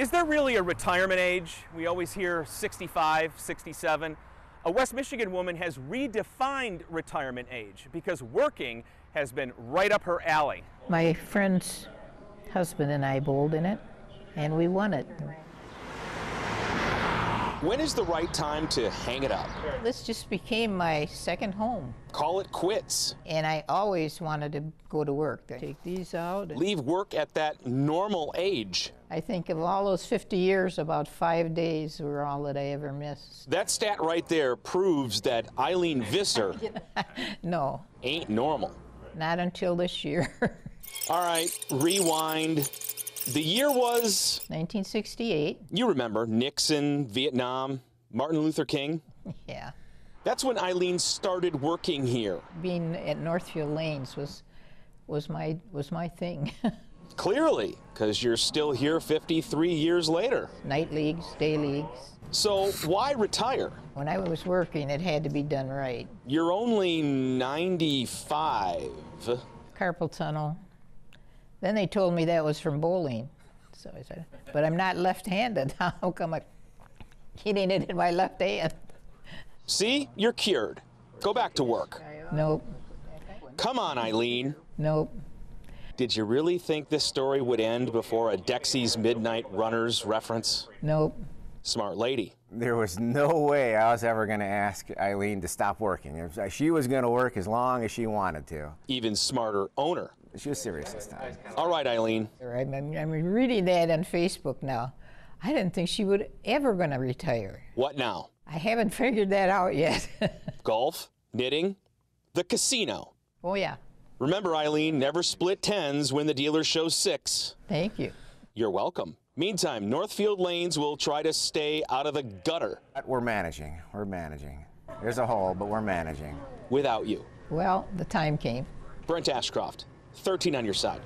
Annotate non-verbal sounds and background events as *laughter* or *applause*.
Is there really a retirement age? We always hear 65, 67. A West Michigan woman has redefined retirement age because working has been right up her alley. My friend's husband and I bowled in it, and we won it. When is the right time to hang it up? This just became my second home. Call it quits. And I always wanted to go to work. Take these out. Leave work at that normal age. I think of all those 50 years, about five days were all that I ever missed. That stat right there proves that Eileen Visser *laughs* no. ain't normal. Not until this year. *laughs* all right, rewind. The year was 1968. You remember Nixon, Vietnam, Martin Luther King? *laughs* Yeah. That's when Eileen started working here. Being at Northfield Lanes was was my was my thing. *laughs* Clearly, because you're still here 53 years later. Night leagues, day leagues. So why retire? When I was working, it had to be done right. You're only 95. Carpal tunnel. Then they told me that was from bowling. So I said, but I'm not left-handed. *laughs* How come I'm hitting it in my left hand? See, you're cured. Go back to work. Nope. Come on, Eileen. Nope. Did you really think this story would end before a Dexy's Midnight Runners reference? Nope. Smart lady. There was no way I was ever going to ask Eileen to stop working. She was going to work as long as she wanted to. Even smarter owner. She was serious this time. All right, Eileen. I'm, I'm reading that on Facebook now. I didn't think she would ever going to retire. What now? I haven't *laughs* figured that out yet. *laughs* Golf, knitting, the casino. Oh yeah. Remember, Eileen, never split tens when the dealer shows six. Thank you. You're welcome. Meantime, Northfield Lanes will try to stay out of the gutter. We're managing. We're managing. There's a hole, but we're managing. Without you. Well, the time came. Brent Ashcroft, 13 on your side.